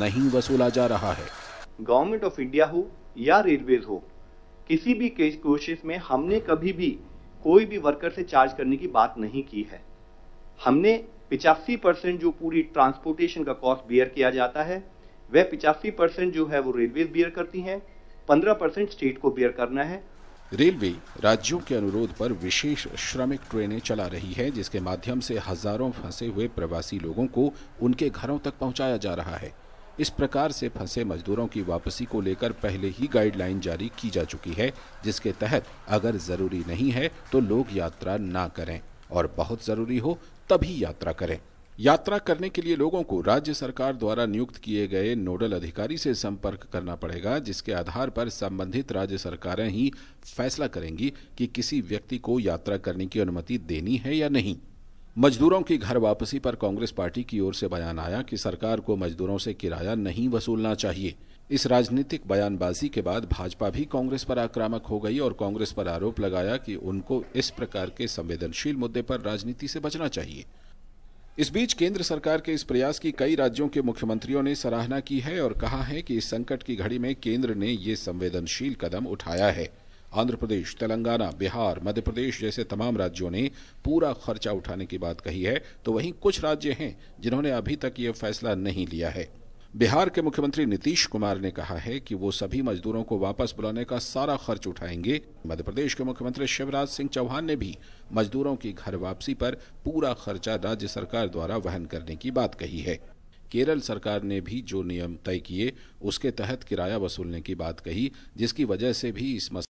नहीं वसूला जा रहा है गवर्नमेंट ऑफ इंडिया हो या रेलवेज हो किसी भी कोशिश में हमने कभी भी कोई भी वर्कर से चार्ज करने की बात नहीं की है हमने पिचासी परसेंट जो पूरी ट्रांसपोर्टेशन का कॉस्ट बियर किया जाता है वह पिचासी परसेंट जो है वो रेलवे बियर करती हैं पंद्रह परसेंट स्टेट को बियर करना है रेलवे राज्यों के अनुरोध पर विशेष श्रमिक ट्रेनें चला रही है जिसके माध्यम से हजारों फंसे हुए प्रवासी लोगों को उनके घरों तक पहुंचाया जा रहा है इस प्रकार से फंसे मजदूरों की वापसी को लेकर पहले ही गाइडलाइन जारी की जा चुकी है जिसके तहत अगर ज़रूरी नहीं है तो लोग यात्रा ना करें और बहुत ज़रूरी हो तभी यात्रा करें यात्रा करने के लिए लोगों को राज्य सरकार द्वारा नियुक्त किए गए नोडल अधिकारी से संपर्क करना पड़ेगा जिसके आधार पर संबंधित राज्य सरकारें ही फैसला करेंगी कि किसी व्यक्ति को यात्रा करने की अनुमति देनी है या नहीं मजदूरों की घर वापसी पर कांग्रेस पार्टी की ओर से बयान आया कि सरकार को मजदूरों से किराया नहीं वसूलना चाहिए इस राजनीतिक बयानबाजी के बाद भाजपा भी कांग्रेस पर आक्रामक हो गई और कांग्रेस पर आरोप लगाया कि उनको इस प्रकार के संवेदनशील मुद्दे पर राजनीति से बचना चाहिए इस बीच केंद्र सरकार के इस प्रयास की कई राज्यों के मुख्यमंत्रियों ने सराहना की है और कहा है कि इस संकट की घड़ी में केंद्र ने ये संवेदनशील कदम उठाया है आंध्र प्रदेश तेलंगाना बिहार मध्य प्रदेश जैसे तमाम राज्यों ने पूरा खर्चा उठाने की बात कही है तो वहीं कुछ राज्य हैं जिन्होंने अभी तक ये फैसला नहीं लिया है बिहार के मुख्यमंत्री नीतीश कुमार ने कहा है कि वो सभी मजदूरों को वापस बुलाने का सारा खर्च उठाएंगे मध्य प्रदेश के मुख्यमंत्री शिवराज सिंह चौहान ने भी मजदूरों की घर वापसी पर पूरा खर्चा राज्य सरकार द्वारा वहन करने की बात कही है केरल सरकार ने भी जो नियम तय किए उसके तहत किराया वसूलने की बात कही जिसकी वजह से भी इस